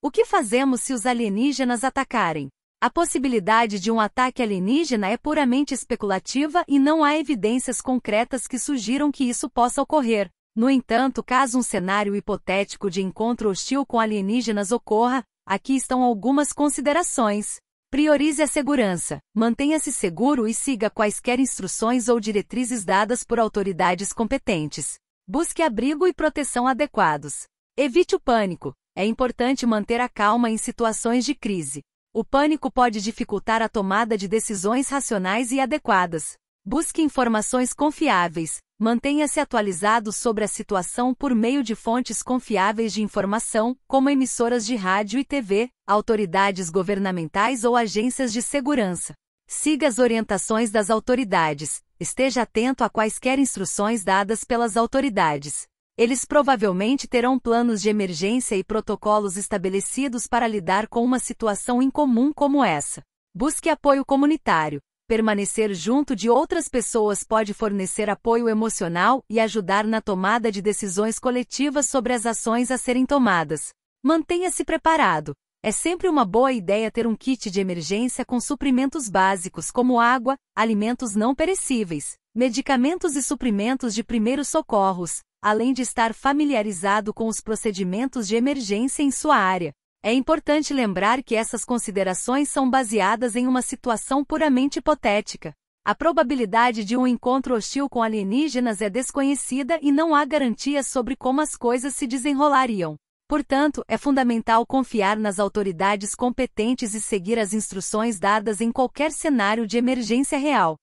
O que fazemos se os alienígenas atacarem? A possibilidade de um ataque alienígena é puramente especulativa e não há evidências concretas que sugiram que isso possa ocorrer. No entanto, caso um cenário hipotético de encontro hostil com alienígenas ocorra, aqui estão algumas considerações. Priorize a segurança. Mantenha-se seguro e siga quaisquer instruções ou diretrizes dadas por autoridades competentes. Busque abrigo e proteção adequados. Evite o pânico. É importante manter a calma em situações de crise. O pânico pode dificultar a tomada de decisões racionais e adequadas. Busque informações confiáveis. Mantenha-se atualizado sobre a situação por meio de fontes confiáveis de informação, como emissoras de rádio e TV, autoridades governamentais ou agências de segurança. Siga as orientações das autoridades. Esteja atento a quaisquer instruções dadas pelas autoridades. Eles provavelmente terão planos de emergência e protocolos estabelecidos para lidar com uma situação incomum como essa. Busque apoio comunitário. Permanecer junto de outras pessoas pode fornecer apoio emocional e ajudar na tomada de decisões coletivas sobre as ações a serem tomadas. Mantenha-se preparado. É sempre uma boa ideia ter um kit de emergência com suprimentos básicos como água, alimentos não perecíveis, medicamentos e suprimentos de primeiros socorros, além de estar familiarizado com os procedimentos de emergência em sua área. É importante lembrar que essas considerações são baseadas em uma situação puramente hipotética. A probabilidade de um encontro hostil com alienígenas é desconhecida e não há garantias sobre como as coisas se desenrolariam. Portanto, é fundamental confiar nas autoridades competentes e seguir as instruções dadas em qualquer cenário de emergência real.